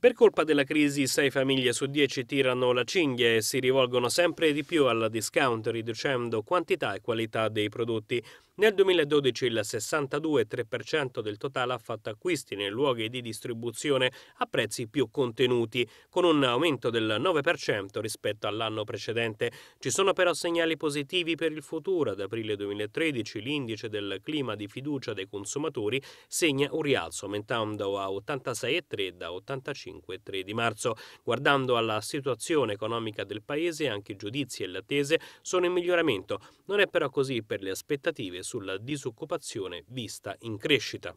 Per colpa della crisi, 6 famiglie su 10 tirano la cinghia e si rivolgono sempre di più alla discount, riducendo quantità e qualità dei prodotti. Nel 2012 il 62,3% del totale ha fatto acquisti nei luoghi di distribuzione a prezzi più contenuti, con un aumento del 9% rispetto all'anno precedente. Ci sono però segnali positivi per il futuro. Ad aprile 2013 l'indice del clima di fiducia dei consumatori segna un rialzo, aumentando a 86,3 da 85 5 e 3 di marzo. Guardando alla situazione economica del Paese, anche i giudizi e le attese sono in miglioramento. Non è però così per le aspettative sulla disoccupazione vista in crescita.